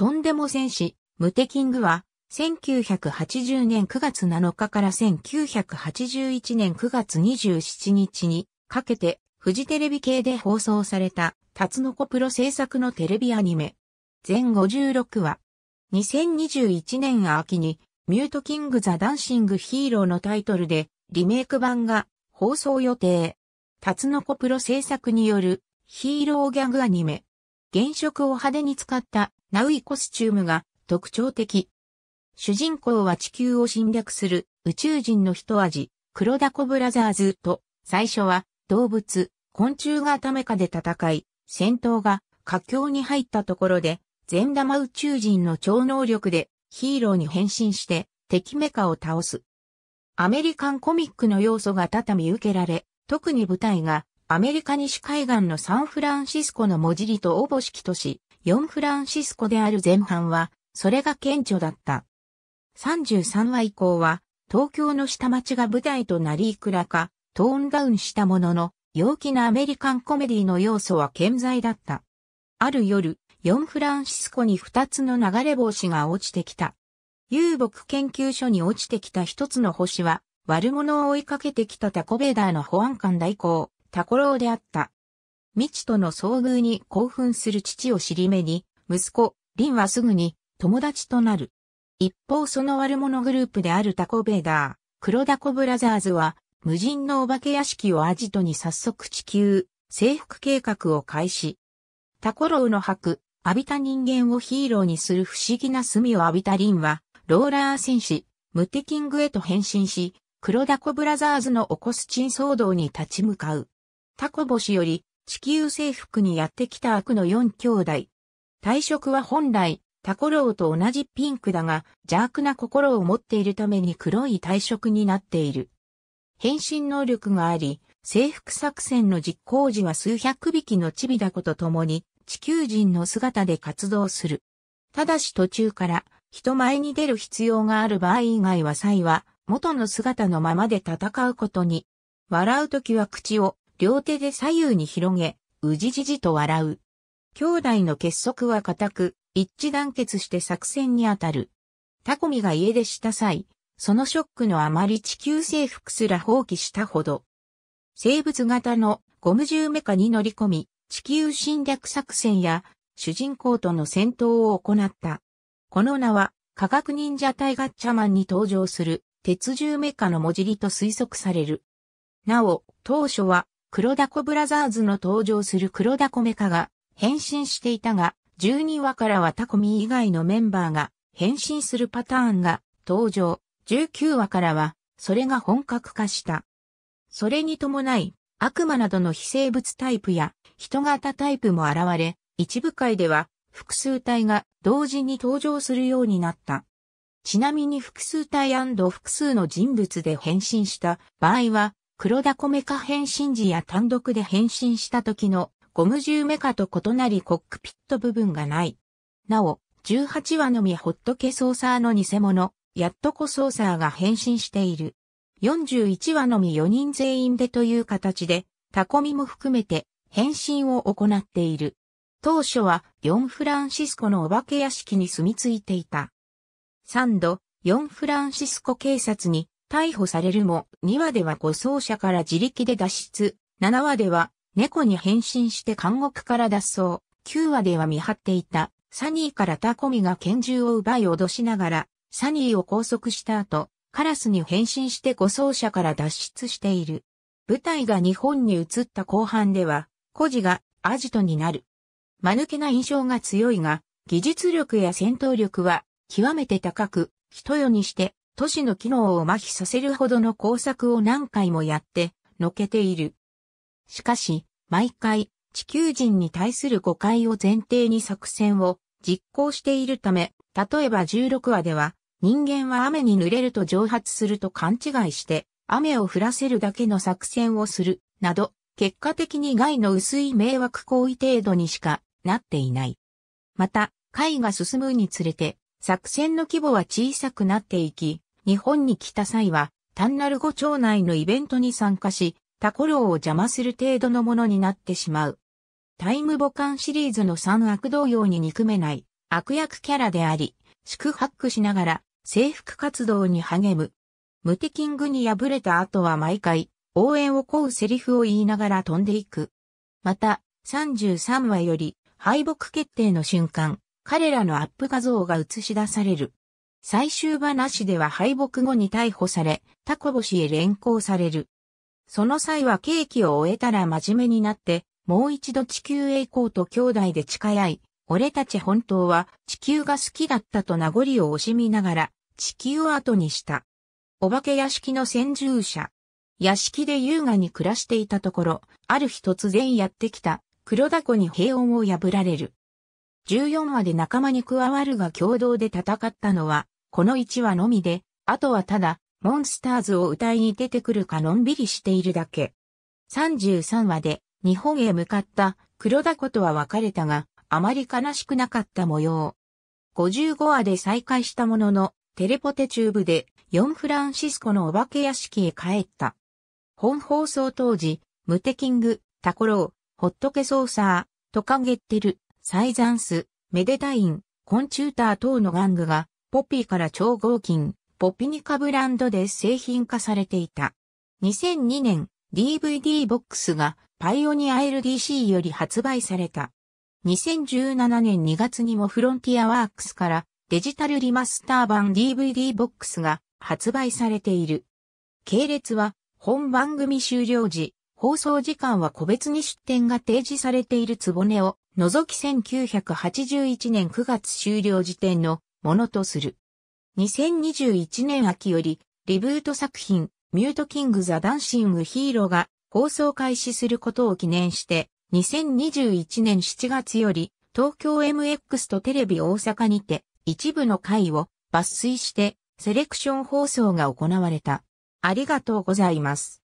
とんでも戦士、ムテキングは、1980年9月7日から1981年9月27日にかけて、フジテレビ系で放送された、タツノコプロ制作のテレビアニメ。全56話。2021年秋に、ミュートキング・ザ・ダンシング・ヒーローのタイトルで、リメイク版が放送予定。タツノコプロ制作によるヒーローギャグアニメ。原色を派手に使ったナウイコスチュームが特徴的。主人公は地球を侵略する宇宙人の一味、黒ダコブラザーズと、最初は動物、昆虫がためかで戦い、戦闘が佳境に入ったところで、善玉宇宙人の超能力でヒーローに変身して敵メカを倒す。アメリカンコミックの要素が畳み受けられ、特に舞台がアメリカ西海岸のサンフランシスコの文字りとおぼしき都市、4フランシスコである前半は、それが顕著だった。33話以降は、東京の下町が舞台となりいくらか、トーンダウンしたものの、陽気なアメリカンコメディの要素は健在だった。ある夜、4フランシスコに2つの流れ星が落ちてきた。遊牧研究所に落ちてきた一つの星は、悪者を追いかけてきたタコベーダーの保安官代行、タコローであった。未知との遭遇に興奮する父を尻目に、息子、リンはすぐに友達となる。一方その悪者グループであるタコベーダー、黒ダコブラザーズは、無人のお化け屋敷をアジトに早速地球、征服計画を開始。タコロウの吐く、浴びた人間をヒーローにする不思議な墨を浴びたリンは、ローラー戦士、ムテキングへと変身し、黒ダコブラザーズの起こす珍騒動に立ち向かう。タコ星より地球征服にやってきた悪の四兄弟。体色は本来、タコロウと同じピンクだが、邪悪な心を持っているために黒い体色になっている。変身能力があり、征服作戦の実行時は数百匹のチビだことともに、地球人の姿で活動する。ただし途中から、人前に出る必要がある場合以外は際は、元の姿のままで戦うことに。笑うときは口を、両手で左右に広げ、うじじじと笑う。兄弟の結束は固く、一致団結して作戦に当たる。タコミが家出した際、そのショックのあまり地球征服すら放棄したほど。生物型のゴム銃メカに乗り込み、地球侵略作戦や主人公との戦闘を行った。この名は科学忍者隊ガッチャマンに登場する鉄銃メカの文字りと推測される。なお、当初は黒ダコブラザーズの登場する黒ダコメカが変身していたが、12話からはタコミ以外のメンバーが変身するパターンが登場、19話からはそれが本格化した。それに伴い、悪魔などの非生物タイプや人型タイプも現れ、一部会では複数体が同時に登場するようになった。ちなみに複数体複数の人物で変身した場合は黒田コメカ変身時や単独で変身した時のゴム10メカと異なりコックピット部分がない。なお、18話のみホットケソーサーの偽物、やっとこソーサーが変身している。41話のみ4人全員でという形で、タコミも含めて変身を行っている。当初は4フランシスコのお化け屋敷に住み着いていた。3度、4フランシスコ警察に逮捕されるも、2話では護送車から自力で脱出、7話では猫に変身して監獄から脱走、9話では見張っていたサニーからタコミが拳銃を奪い脅しながら、サニーを拘束した後、カラスに変身して護送車から脱出している。舞台が日本に移った後半では、孤児がアジトになる。間抜けな印象が強いが、技術力や戦闘力は極めて高く、人よにして都市の機能を麻痺させるほどの工作を何回もやって、のけている。しかし、毎回、地球人に対する誤解を前提に作戦を実行しているため、例えば16話では、人間は雨に濡れると蒸発すると勘違いして、雨を降らせるだけの作戦をする、など、結果的に害の薄い迷惑行為程度にしかなっていない。また、会が進むにつれて、作戦の規模は小さくなっていき、日本に来た際は、単なるご町内のイベントに参加し、他古老を邪魔する程度のものになってしまう。タイムボカンシリーズの3悪同様に憎めない悪役キャラであり、宿泊しながら制服活動に励む。ムテキングに敗れた後は毎回、応援を請うセリフを言いながら飛んでいく。また、33話より、敗北決定の瞬間、彼らのアップ画像が映し出される。最終話では敗北後に逮捕され、タコ星へ連行される。その際は刑期を終えたら真面目になって、もう一度地球へ行こうと兄弟で誓い合い、俺たち本当は地球が好きだったと名残を惜しみながら、地球を後にした。お化け屋敷の先住者。屋敷で優雅に暮らしていたところ、ある日突然やってきた、黒だコに平穏を破られる。14話で仲間に加わるが共同で戦ったのは、この1話のみで、あとはただ、モンスターズを歌いに出てくるかのんびりしているだけ。33話で、日本へ向かった黒田子とは別れたが、あまり悲しくなかった模様。55話で再会したものの、テレポテチューブで、ヨンフランシスコのお化け屋敷へ帰った。本放送当時、ムテキング、タコロー、ホットケソーサー、トカゲッテル、サイザンス、メデタイン、コンチューター等の玩具がポピーから超合金、ポピニカブランドで製品化されていた。2002年、DVD ボックスがパイオニア LDC より発売された。2017年2月にもフロンティアワークスからデジタルリマスター版 DVD ボックスが発売されている。系列は本番組終了時、放送時間は個別に出展が提示されているつぼねを除き1981年9月終了時点のものとする。2021年秋より、リブート作品、ミュートキング・ザ・ダンシング・ヒーローが放送開始することを記念して、2021年7月より、東京 MX とテレビ大阪にて、一部の回を抜粋して、セレクション放送が行われた。ありがとうございます。